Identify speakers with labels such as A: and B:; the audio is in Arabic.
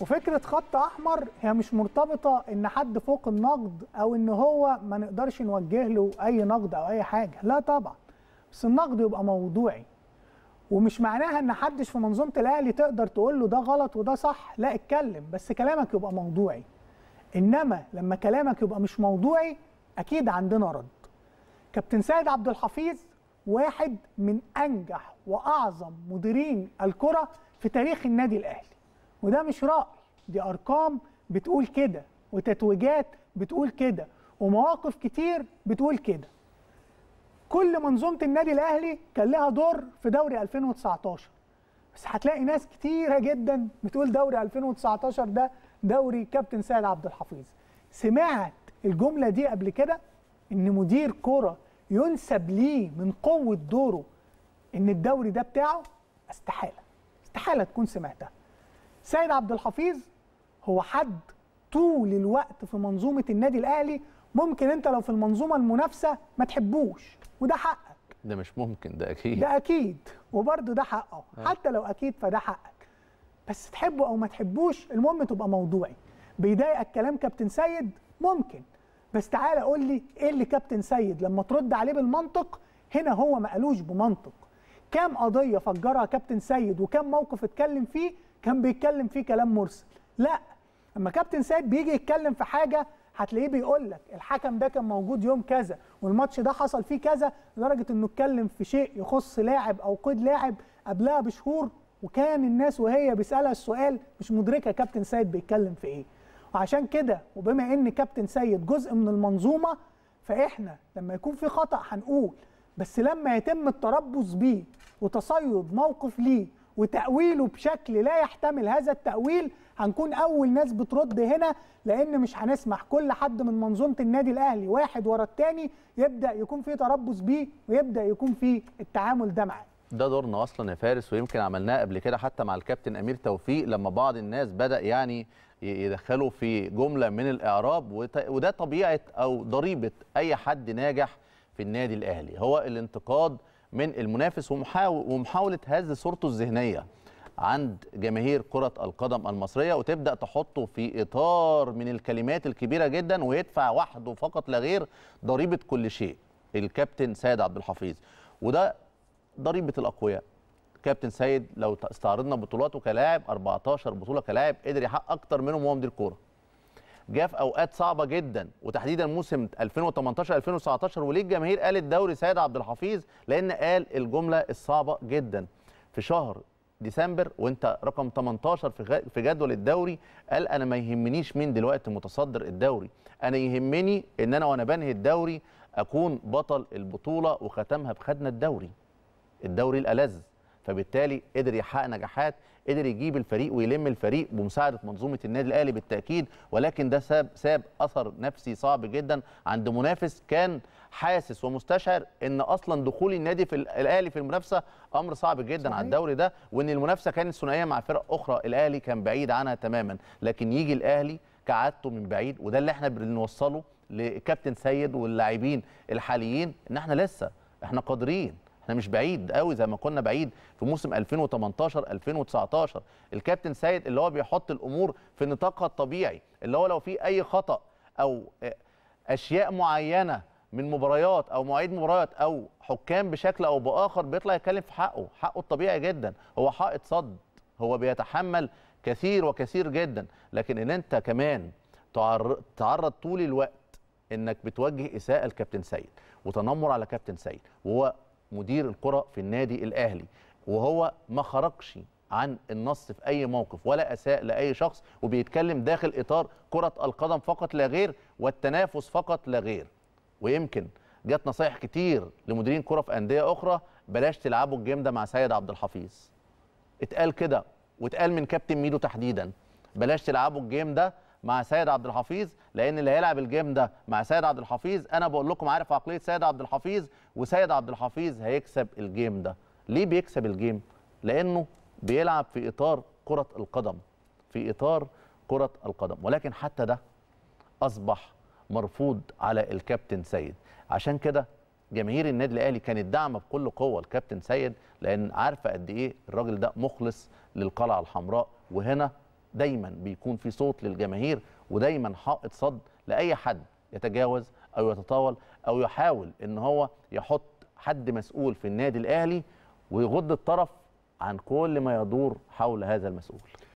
A: وفكره خط احمر هي مش مرتبطه ان حد فوق النقد او ان هو ما نقدرش نوجه له اي نقد او اي حاجه لا طبعا بس النقد يبقى موضوعي ومش معناها ان حدش في منظومه الاهلي تقدر تقول له ده غلط وده صح لا اتكلم بس كلامك يبقى موضوعي انما لما كلامك يبقى مش موضوعي اكيد عندنا رد كابتن سيد عبد الحفيظ واحد من انجح واعظم مديرين الكره في تاريخ النادي الاهلي وده مش رأي دي أرقام بتقول كده وتتويجات بتقول كده ومواقف كتير بتقول كده كل منظومة النادي الأهلي كان لها دور في دوري 2019 بس هتلاقي ناس كتيرة جدا بتقول دوري 2019 ده دوري كابتن سيد عبد الحفيظ سمعت الجملة دي قبل كده إن مدير كرة ينسب ليه من قوة دوره إن الدوري ده بتاعه استحالة استحالة تكون سمعتها سيد عبد الحفيظ هو حد طول الوقت في منظومه النادي الاهلي ممكن انت لو في المنظومه المنافسه ما تحبوش وده حقك
B: ده مش ممكن ده اكيد ده
A: اكيد وبرده ده حقه أه. حتى لو اكيد فده حقك بس تحبه او ما تحبوش المهم تبقى موضوعي بيضايقك كلام كابتن سيد ممكن بس تعالى قول لي ايه اللي كابتن سيد لما ترد عليه بالمنطق هنا هو ما قالوش بمنطق كام قضيه فجرها كابتن سيد وكام موقف اتكلم فيه كان بيتكلم فيه كلام مرسل لا اما كابتن سيد بيجي يتكلم في حاجه هتلاقيه بيقول لك الحكم ده كان موجود يوم كذا والماتش ده حصل فيه كذا لدرجه انه اتكلم في شيء يخص لاعب او قيد لاعب قبلها بشهور وكان الناس وهي بيسالها السؤال مش مدركه كابتن سيد بيتكلم في ايه وعشان كده وبما ان كابتن سيد جزء من المنظومه فاحنا لما يكون في خطا هنقول بس لما يتم التربص بيه وتصيد موقف ليه وتأويله بشكل لا يحتمل هذا التأويل هنكون أول ناس بترد هنا لأن مش هنسمح كل حد من منظومة النادي الأهلي واحد ورا التاني يبدأ يكون فيه تربص بيه ويبدأ يكون فيه التعامل ده معاه
B: ده دورنا اصلا يا فارس ويمكن عملناه قبل كده حتى مع الكابتن امير توفيق لما بعض الناس بدا يعني يدخلوا في جمله من الاعراب وده طبيعه او ضريبه اي حد ناجح في النادي الاهلي هو الانتقاد من المنافس ومحاوله هز صورته الذهنيه عند جماهير كرة القدم المصرية وتبدأ تحطه في إطار من الكلمات الكبيرة جدا ويدفع وحده فقط لا غير ضريبة كل شيء الكابتن سيد عبد الحفيظ وده ضريبة الأقوياء كابتن سيد لو استعرضنا بطولاته كلاعب 14 بطولة كلاعب قدر يحقق أكتر منهم وهو مدير كورة جه في اوقات صعبه جدا وتحديدا موسم 2018 2019 وليه الجماهير قالت دوري سيد عبد الحفيظ لان قال الجمله الصعبه جدا في شهر ديسمبر وانت رقم 18 في جدول الدوري قال انا ما يهمنيش مين دلوقتي متصدر الدوري انا يهمني ان انا وانا بنهي الدوري اكون بطل البطوله وختمها بخدنا الدوري الدوري الالذ فبالتالي قدر يحقق نجاحات قدر يجيب الفريق ويلم الفريق بمساعده منظومه النادي الاهلي بالتاكيد ولكن ده ساب ساب اثر نفسي صعب جدا عند منافس كان حاسس ومستشعر ان اصلا دخول النادي في الاهلي في المنافسه امر صعب جدا صحيح. على الدوري ده وان المنافسه كانت ثنائيه مع فرق اخرى الاهلي كان بعيد عنها تماما لكن يجي الاهلي كعادته من بعيد وده اللي احنا بنوصله لكابتن سيد واللاعبين الحاليين ان احنا لسه احنا قادرين احنا مش بعيد قوي زي ما كنا بعيد في موسم 2018 2019 الكابتن سيد اللي هو بيحط الامور في نطاقها الطبيعي اللي هو لو في اي خطا او اشياء معينه من مباريات او مواعيد مباريات او حكام بشكل او باخر بيطلع يتكلم في حقه حقه الطبيعي جدا هو حائط صد هو بيتحمل كثير وكثير جدا لكن ان انت كمان تعرض طول الوقت انك بتوجه اساءه لكابتن سيد وتنمر على كابتن سيد وهو مدير الكره في النادي الاهلي وهو ما خرجش عن النص في اي موقف ولا اساء لاي شخص وبيتكلم داخل اطار كره القدم فقط لا غير والتنافس فقط لا غير ويمكن جت نصايح كتير لمديرين كره في انديه اخرى بلاش تلعبوا الجيم ده مع سيد عبد الحفيظ اتقال كده واتقال من كابتن ميدو تحديدا بلاش تلعبوا الجيم ده مع سيد عبد الحفيظ لان اللي هيلعب الجيم ده مع سيد عبد الحفيظ انا بقول لكم عارف عقليه سيد عبد الحفيظ وسيد عبد الحفيظ هيكسب الجيم ده ليه بيكسب الجيم لانه بيلعب في اطار كره القدم في اطار كره القدم ولكن حتى ده اصبح مرفوض على الكابتن سيد عشان كده جماهير النادي الاهلي كانت داعمه بكل قوه الكابتن سيد لان عارفه قد ايه الراجل ده مخلص للقلعه الحمراء وهنا دايما بيكون في صوت للجماهير ودايما حائط صد لاي حد يتجاوز او يتطاول او يحاول ان هو يحط حد مسؤول في النادي الاهلي ويغض الطرف عن كل ما يدور حول هذا المسؤول